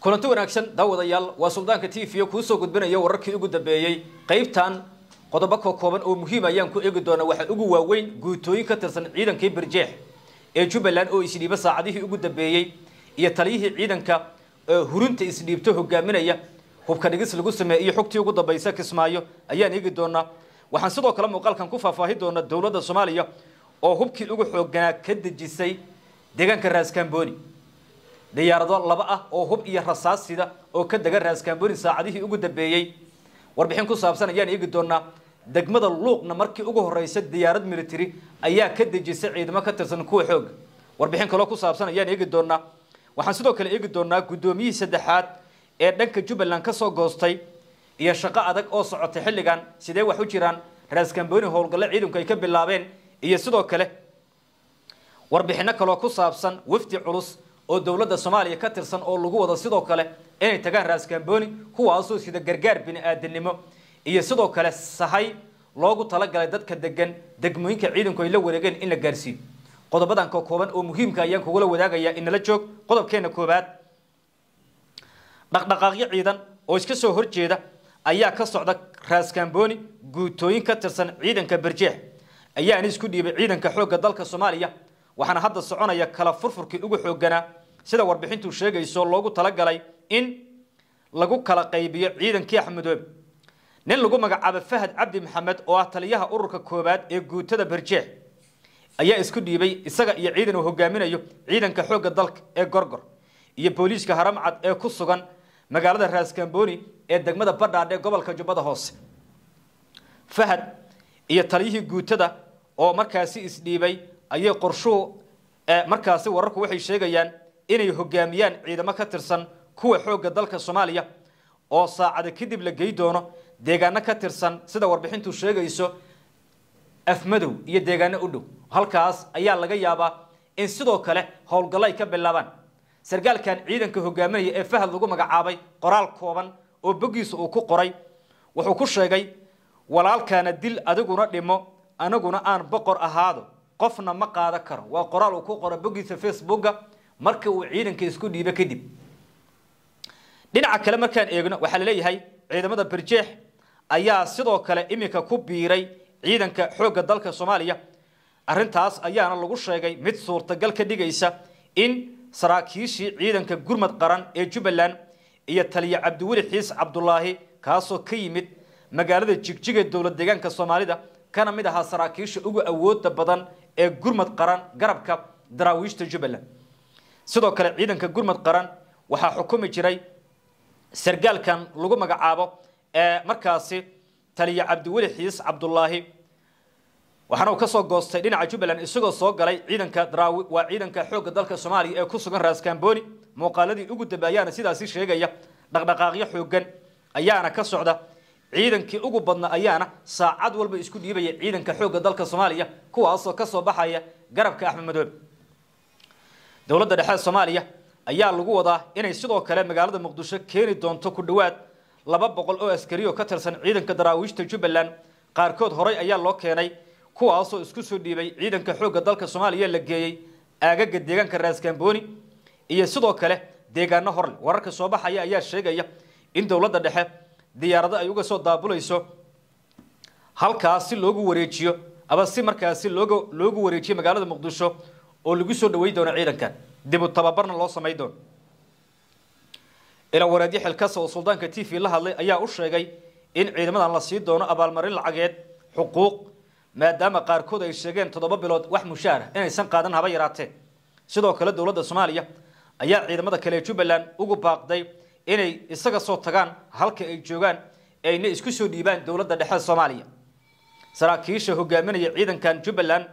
kulanti wanaagsan daawadayaal waa suldaanka t v kuusoo gudbinaya wararkii ugu dambeeyey qaybtan qodobo ka kooban oo muhiim ayaan ku eegi doonaa waxaa ugu waaweyn guutooyin ka tirsan ciidankii birjeex ee jubbaland oo isdhiiba saacadihii ugu dambeeyey iyo taliyihii ciidanka hurinta isdhiibto hogaaminaya hubka dhigis lagu sameey iyo xogtii ugu dambaysa kismaayo ayaan eegi doonaa waxaan sidoo kale muuqaalkan ku faahfaahi doonaa dowladda soomaaliya oo hubkii ugu xoogganaa ka dejisay deegaanka raaskambooni diyaarado laba ah oo hub iyo rasaas sida oo ka dega raaskaamburin saacadihii ugu dambeeyey warbixin ku saabsan ayaan eegi doonaa degmada luuqna markii ugu horeysa diyaarad military ayaa ka dejisay ciidamo ka tirsan kuwa xoog warbixin kaloo ku saabsan ayaan eegi doonaa waxaan sidoo kale eegi doonaa guddoomiyihii saddexaad ee dhanka jubbaland ka soo goostay iyo shaqo adag oo socotay xilligan sidee wax u jiraan raaskaamburin howlgalle ciidanku ay ka bilaabeen iyo sidoo kale warbixinno kaloo ku saabsan wafdi culus oo dowladda soomaaliya ka tirsan oo lagu wado sidoo kale inay tagaan raaskambooni kuwaasoo sida gargaar bini-aadinimo iyo sidoo kale sahay loogu talagalay dadka degan degmooyinka ciidanku ay la wareegeen in la gaarsiiyo qodobadan ka kooban oo muhiimka ayaan kugula wadaagayaa inala joog qodobkeenna koowaad dhaqdhaqaaqyo ciidan oo iska soo horjeeda ayaa ka socda raaskambooni guutooyin ka tirsan ciidanka barjeex ayaana isku dhiibay ciidanka xoogga dalka soomaaliya waxaana hadda soconaya kala furfurkii ugu xooganaa sida warbixintu sheegayso loogu talagalay in lagu kala qaybiyo ciidankii axmedoobe nin lagu magacaabo fahad cabdi maxamed oo ah taliyaha ururka koowaad ee guutada berjeex ayaa isku dhiibay isaga iyo ciidan uu hogaaminayo ciidanka xoogga dalka ee gorgor iyo booliiska haramcad ee ku sugan magaalada raaskambooni ee degmada badhaadhe gobolka jubbada hoose fahad iyo taliyihii guutada oo markaasi isdhiibay ayay qorshuhu eh, markaasi wararku waxay sheegayaan inay hogaamiyaan ciidamo ka tirsan kuwa xoogga dalka soomaaliya oo saacada kadib la gey doono deegaano ka tirsan sida warbixintu sheegayso afmadow iyo deegaano u dhow halkaas ayaa laga yaabaa in sidoo kale howlgallo ay ka bilaabaan sargaalkan ciidanka hogaaminaya ee fahad lagu magacaabay qoraal kooban oo boggiisa uu ku qoray wuxuu ku sheegay walaalkaana dil adiguna dhimo anaguna aan boqor ahaado qofna ma qaada karo waa qoraal uu ku qoro boggiisa facebooka marka uu ciidanka isku dhiibo kadib dhinaca kale markaan eegno waxaa la leeyahay ciidamada birjeex ayaa sidoo kale iminka ku biiray ciidanka xoogga dalka soomaaliya arrintaas ayaana lagu sheegay mid suurtagal ka dhigaysa in saraakiishii ciidanka gurmad qaran ee jubbaland iyo taliye cabdiweli xiis cabdulaahi kaasoo ka yimid magaalada jigjiga dowlad deegaanka soomaalida kana mid ahaa saraakiisha ugu awoodda badan ee gurmad qaran garabka daraawiishta jubbaland sidoo kale ciidanka gurmad qaran waxaa xukumi jiray sargaalkan lagu magacaabo ee markaasi taliya cabdiweli xiis cabdulaahi waxaana uu ka soo goostay dhinaca jubbaland isagoo soo galay ciidanka daraawi waa ciidanka xoogga dalka soomaaliya ee ku sugan raaskambooni muuqaaladii ugu dambeeyaana sidaasi sheegaya dhaqdhaqaaqyo xooggan ayaana ka socda ciidankii ugu badna ayaana saacad walba isku dhiibaya ciidanka xoogga dalka soomaaliya kuwaasoo kasoo baxaya garabka axmed madoobe dowladda dhexe soomaaliya ayaa lagu wadaa inay sidoo kale magaalada muqdisho keeni doonto ku dhowaad laba boqol oo askari oo ka tirsan ciidanka daraawiishta jubbaland qaarkood horey ayaa loo keenay kuwaasoo isku soo dhiibay ciidanka xoogga dalka soomaaliya la geeyey aagaga deegaanka raaskambooni iyo sidoo kale deegaano horle wararka soo baxaya ayaa sheegaya in dowladda dhexe diyaarado ay uga soo daabulayso halkaas si loogu wareejiyo aba si markaasi looga loogu wareejiyo magaalada muqdisho oo lagu soo dhaweyn doono ciidankan dib u tababarna loo samayn doono ilaa waraadyo xilkasta oo suldaanka t v la hadlay ayaa u sheegay in ciidamadan la sii doono abaalmarin lacageed xuquuq maadaama qaarkood ay sheegeen toddoba bilood wax mushaarah inaysan qaadan haba yaraatee sidoo kale dowladda soomaaliya ayaa ciidamada kale jubbaland ugu baaqday inay isaga soo tagaan halka ay joogaan ayna isku soo dhiibaan dowladda dhexe soomaaliya saraakiisha hogaaminaya ciidankan jubbaland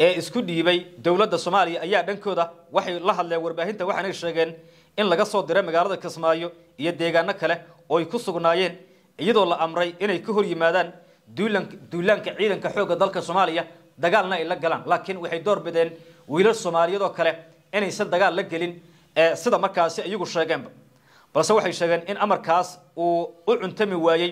ee isku dhiibay dowladda soomaaliya ayaa dhankooda waxay la hadleen warbaahinta waxaanay sheegeen in laga soo diray magaalada kismaayo iyo deegaano kale oo ay ku sugnaayeen iyadoo la amray inay ka hor yimaadaan duulaanka ciidanka xoogga dalka soomaaliya dagaalna ay la galaan laakiin waxay door bideen wiilal soomaaliyeed oo kale inaysan dagaal la gelin ee sida markaasi iyagu sheegeenba balse waxay sheegeen in amarkaas uu u cuntami waayey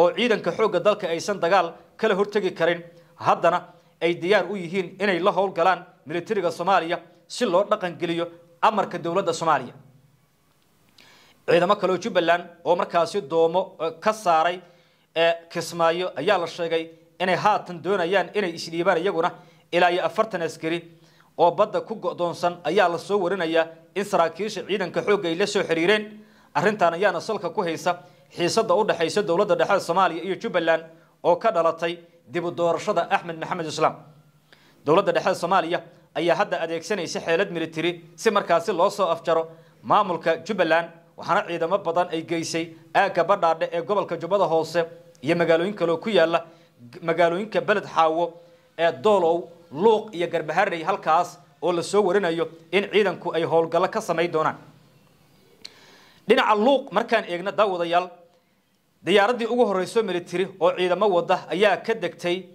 oo ciidanka xoogga dalka aysan dagaal kala hortegi karin haddana ay diyaar u yihiin inay la howlgalaan militariga soomaaliya si loo dhaqangeliyo amarka dowladda soomaaliya ciidamo kaleo jubbaland oo markaasi doomo e, ka saaray ee kismaayo ayaa la sheegay inay haatan doonayaan inay isdhiibaan iyaguna ilaa iyo afartan askari oo badda ku go-doonsan ayaa la soo warinayaa in saraakiisha ciidanka xoogga ay la soo xiriireen arrintan ayaana salka ku haysa xiisadda u dhexaysa dowladda dhexe soomaaliya iyo jubbaland oo ka dhalatay dib u doorashada axmed maxamed islaam dowladda dhexe soomaaliya ayaa hadda adeegsanaysa xeelad militari si markaasi loo soo afjaro maamulka jubbaland waxaana ciidamo badan ay geysay aagga badhaadhe ee gobolka jubbada hoose iyo magaalooyin kaleoo ku yaala magaalooyinka beled xaawo ee doolow luuq iyo garbaharey halkaas oo la soo warinayo in ciidanku ay howlgallo ka samayn doonaan dhinaca luuq markaan eegna daawadayaal diyaaraddii ugu horeyso militari oo ciidamo wada ayaa ka degtay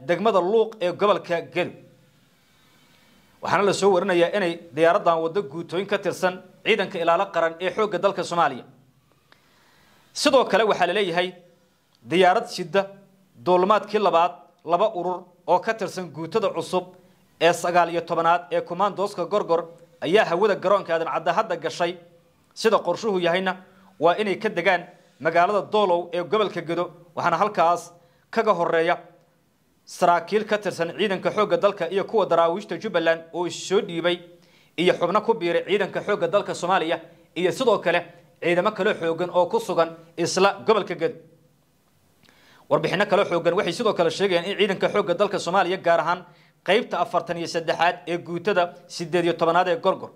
degmada luuq ee gobolka gelu waxaana la soo warinayaa inay diyaaradan wado guutooyin ka tirsan ciidanka ilaalo qaran ee xoogga dalka soomaaliya sidoo kale waxaa la leeyahay diyaarad shida duulmaadkii labaad laba urur oo ka tirsan guutada cusub ee sagaal iyo tobanaad ee commandoska gorgor ayaa hawada garoonka aadan cadda hadda gashay sida qorshuhu yahayna waa inay ka degaan magaalada doolow ee gobolka gedo waxaana halkaas kaga horeeya saraakiil ka tirsan ciidanka xoogga dalka iyo kuwa daraawiishta jubbaland oo soo dhiibay iyo xubno ku biiray ciidanka xoogga dalka soomaaliya iyo sidoo kale ciidamo kale xooggan oo ku sugan isla gobolka gedo warbixino kale xoogan waxay sidoo kale sheegayaan in ciidanka xoogga dalka soomaaliya gaar ahaan qeybta afartan iyo saddexaad ee guutada sideed iyo tobanaad ee gorgor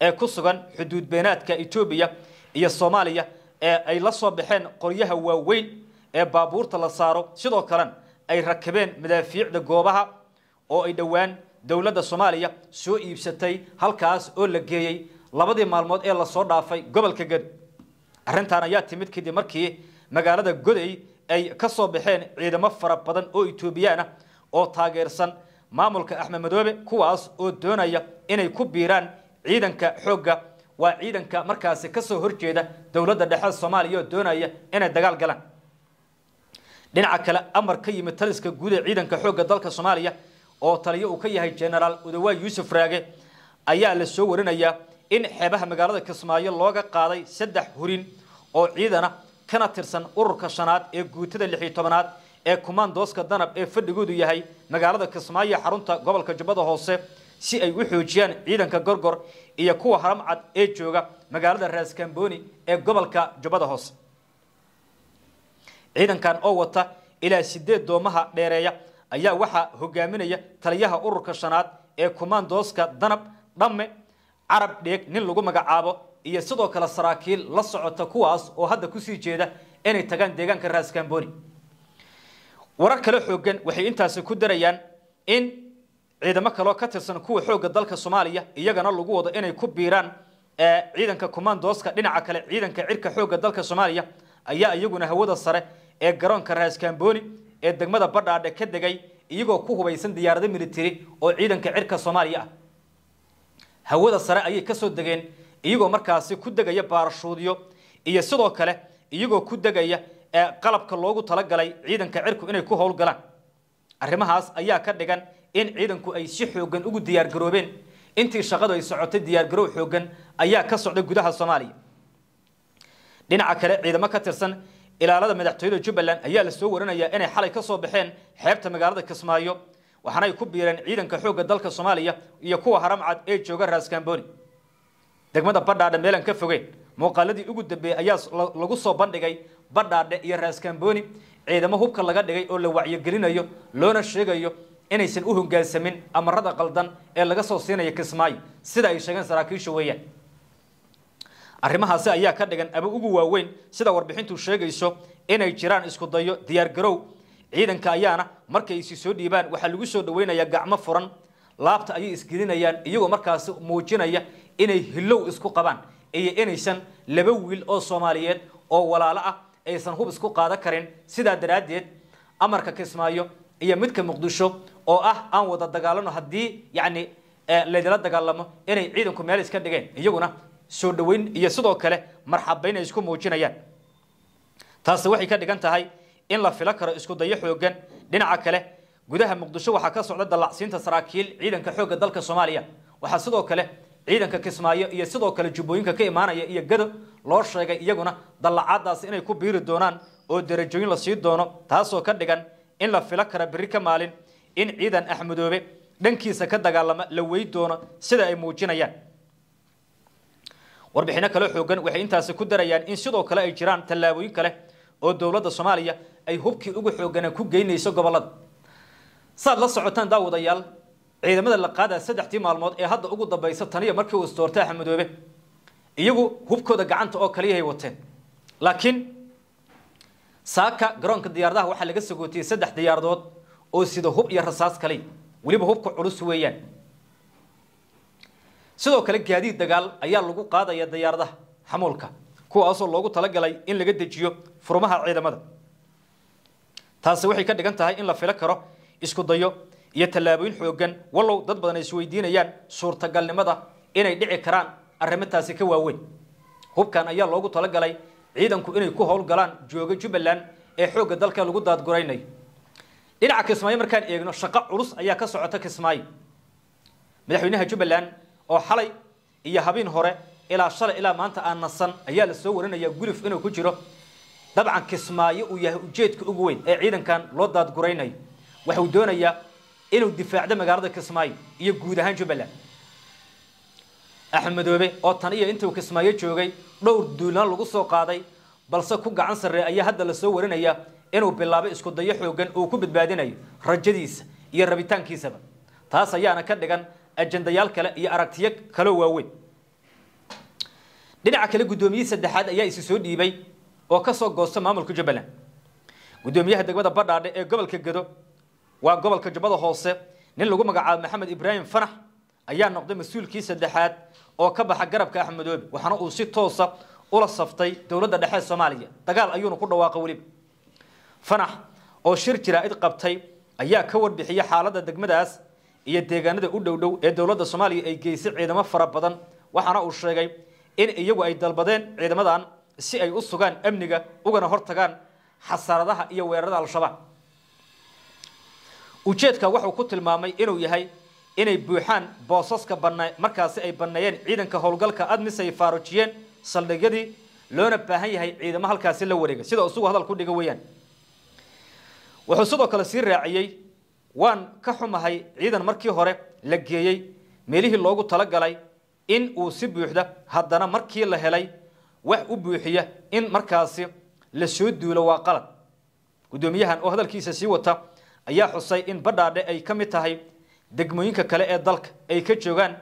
ee ku sugan xuduud beenaadka etoobiya iyo soomaaliya ee ay la soo baxeen qoryaha waaweyn ee baabuurta la saaro sidoo kalen ay rakabeen madaafiicda goobaha oo ay dhowaan dowladda soomaaliya soo iibsatay halkaas oo la geeyey labadii maalmood ee lasoo dhaafay gobolka gad arrintan ayaa timid kadib markii magaalada goday ay ka soo baxeen ciidamo fara badan oo etoobiyaan oo taageersan maamulka axmed madoobe kuwaas oo doonaya inay ku biiraan ciidanka xoogga waa ciidanka markaasi kasoo horjeeda dowladda dhexe soomaaliya oo doonaya inay dagaal galaan dhinaca kale amar ka yimid taliska guud ee ciidanka xoogga dalka soomaaliya oo taliyo uu ka yahay genaraal udawaa yuusuf raage ayaa la soo warinayaa in xeebaha magaalada kismaayo looga qaaday saddex hurin oo ciidana kana tirsan ururka shanaad ee guutada lixiyo tobanaad ee kumaandooska danab ee fadhigoodu yahay magaalada kismaayo xarunta gobolka jubbada hoose si ay u xoojiyaan ciidanka gorgor iyo kuwa haramcad ee jooga magaalada raaskamboni ee gobolka jubbada hoose ciidankan oo wata ilaa sideed doomaha dheereeya ayaa waxaa hogaaminaya taliyaha ururka shanaad ee kumaandooska danab dhamme carab dheeg nin lagu magacaabo iyo sidoo kale saraakiil la socota kuwaas oo hadda kusii jeeda inay tagaan deegaanka raaskamboni warar kale xoogan waxay intaasi ku darayaan in ciidamo kaleoo ka tirsan kuwa xoogga dalka soomaaliya iyagana lagu wado inay ku biiraan ciidanka commandoska dhinaca kale ciidanka cirka xoogga dalka soomaaliya ayaa iyaguna hawada sare ee garoonka raaskambooni ee degmada badhaadhe ka degay iyagoo ku hubaysan diyaarado militari oo ciidanka cirka soomaaliya ah hawada sare ayay kasoo degeen iyagoo markaasi ku degaya baarashuudyo iyo sidoo kale iyagoo ku degaya qalabka loogu talagalay ciidanka cirku inay ku howlgalaan arrimahaas ayaa ka dhigan in ciidanku ay si xooggan ugu diyaargaroobeen intii shaqadu ay socotay diyaargarow xooggan ayaa ka socday gudaha soomaaliya dhinaca kale ciidamo ka tirsan ilaalada madaxtooyada jubbaland ayaa la soo waranayaa inay xalay ka soo baxeen xeebta magaalada kismaayo waxaana ay ku biireen ciidanka xoogga dalka soomaaliya iyo kuwa haramcad ee jooga raaskambooni degmada badhaadhe meelan ka fogeen muuqaaladii ugu dambeeyey ayaa lagu soo bandhigay badhaadhe iyo raaskambooni ciidamo hubka laga dhigay oo la wacyogelinayo loona sheegayo inaysan u hoggaansamin amarada qaldan ee laga soo siinaya kismaayo sida ay sheegeen saraakiisha weeyaan arrimahaasi ayaa ka dhigan aba ugu waaweyn sida warbixintu sheegayso inay jiraan isku dayo diyaargarow ciidanka ayaana markay isi soo dhiibaan waxaa lagu soo dhaweynayaa gacmo furan laabta ayay isgelinayaan iyagoo markaasi muujinaya inay hillow isku qabaan iyo inaysan laba wiil oo soomaaliyeed oo walaalo ah aysan hub isku qaadan karin sidaa daraaddeed amarka kismaayo iyo midka muqdisho oo ah aan wada dagaalano haddii yani laydala dagaalamo inay ciidanku meel iska dhigeen iyaguna soo dhaweyn iyo sidoo kale marxabayn ay isku muujinayaan taasi waxay ka dhigan tahay in la filo karo isku dayo xoogan dhinaca kale gudaha muqdisho waxaa ka socda dallacsiinta saraakiil ciidanka xoogga dalka soomaaliya waxaa sidoo kale ciidanka kismaayo iyo sidoo kale jubbooyinka ka imaanaya iyo gado loo sheegay iyaguna dallacaadaas inay ku biiri doonaan oo darajooyin la sii doono taasoo ka dhigan in la filo kara berri ka maalin إن عيدا أحمدوبي دنكي سكدة قال لويد دونا سيدا إموجين أيان warbixino kale xoogan waxay intaasi ku darayaan in sidoo kale ay jiraan tallaabooyin kale oo dowladda soomaaliya ay hubkii ugu xoogana ku geynayso gobollada saad la socotaan daawadayaal ciidamada la qaadaya saddexdii maalmood ee hadda ugu dambaysa taniya markii uu isdoortay axmedoobe iyagu hubkooda gacanta oo kaliyahay wateen laakiin saaka garoonka diyaaradaha waxaa laga sagootiyey saddex diyaaradood oo sida hub iyo rasaas kale weliba hubka culus weeyaan sidoo kale gaadiid dagaal ayaa lagu qaadaya dayaaradaha xamuulka kuwaasoo loogu talagalay in laga dejiyo furmaha ciidamada taasi waxay ka dhigan tahay in la filo karo iskudayo iyo tallaabooyin xooggan wallow dad badan ay isweydiinayaan suurtagalnimada inay dhici karaan arrimintaasi ka waaweyn hubkan ayaa loogu talagalay ciidanku inay ku howlgalaan jooga jubbaland ee xoogga dalka lagu daadguraynayo dhinaca kismaayo markaan eegno shaqo culus ayaa ka socota kismaayo madaxweynaha jubbaland oo xalay iyo habeen hore ilaa shalay ilaa maanta aan nasan ayaa la soo warinayaa gulif inuu ku jiro dabcan kismaayo uu yahay ujeedka ugu weyn ee ciidankan loo daadguraynayo waxuu doonayaa inuu difaacdo magaalada kismaayo iyo guud ahaan jubbaland axmedoobe oo tan iyo intuu kismaayo joogay dhowr duulaan lagu soo qaaday balse ku gacan sarreey ayaa hadda lasoo warinayaa inuu bilaabo iskudayo xoogan uu ku badbaadinayo rajadiisa iyo rabitaankiisaba taas ayaana ka dhigan ajendayaal kale iyo aragtiyo kaloo waaweyn dhinaca kale guddoomiye saddexaad ayaa isi soo dhiibay oo ka soo goosta maamulka jubbaland gudoomiyaha degmada badhaadhe ee gobolka gedo waa gobolka jubbada hoose nin lagu magacaabo maxamed ibraahim fanax ayaa noqday mas-uulkii saddexaad oo ka baxa garabka axmedoobe waxaana uu si toosa ula saftay dowladda dhexe soomaaliya dagaal ayuuna ku dhawaaqo weliba fanax oo shir jaraa'id qabtay ayaa ka warbixiya xaaladda degmadaas iyo deegaanada u dhowdhow ee dowladda soomaaliya ay geysay ciidamo fara badan waxaana uu sheegay in iyagu ay dalbadeen ciidamadan si ay u sugaan amniga ugana hortagaan xasaaradaha iyo weerarada al-shabaab ujeedka wuxuu ku tilmaamay inuu yahay inay buuxaan boosaska bana markaasi ay banneeyeen ciidanka howlgalka admis ay faarujiyeen saldhigyadii loona baahan yahay ciidamo halkaasi la wareega sida isugu hadalku dhiga weeyaan wuxuu sidoo kale sii raaciyey waan ka xumahay ciidan markii hore la geeyey meelihii loogu talagalay in uu si buuxda haddana markii la helay wax u buuxiya in markaasi la soo duulo waa qalad guddoomiyahan oo hadalkiisa sii wata ayaa xusay in badhaadhe ay ka mid tahay degmooyinka kale ee dalka ay ka joogaan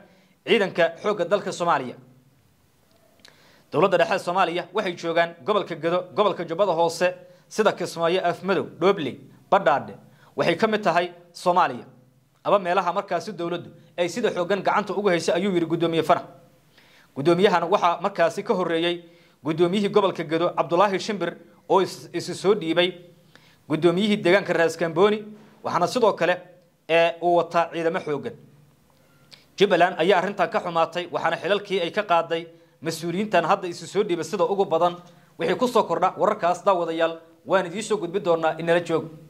ciidanka xoogga dalka soomaaliya dowladda dhexe soomaaliya waxay joogaan gobolka gedo gobolka jubbada hoose sida kismaayo afmadow dhobley badhaadhe waxay ka mid tahay soomaaliya aba meelaha markaasi dowladdu ay sida xooggan gacanta ugu haysay ayuu yidhi guddoomiye farax guddoomiyahana waxaa markaasi ka horreeyey guddoomiyihii gobolka gedo cabdulaahi shimbir oo isi soo dhiibay guddoomiyihii deegaanka raaskambooni waxaana sidoo kale ee uu wataa ciidamo xoogan jubbaland ayaa arrintan ka xumaatay waxaana xilalkii ay ka qaaday mas-uuliyiintan hadda isi soo dhiibay sida ugu badan wixii ku soo kordha wararkaas daawadayaal waan idiin soo gudbi doonaa inala jooga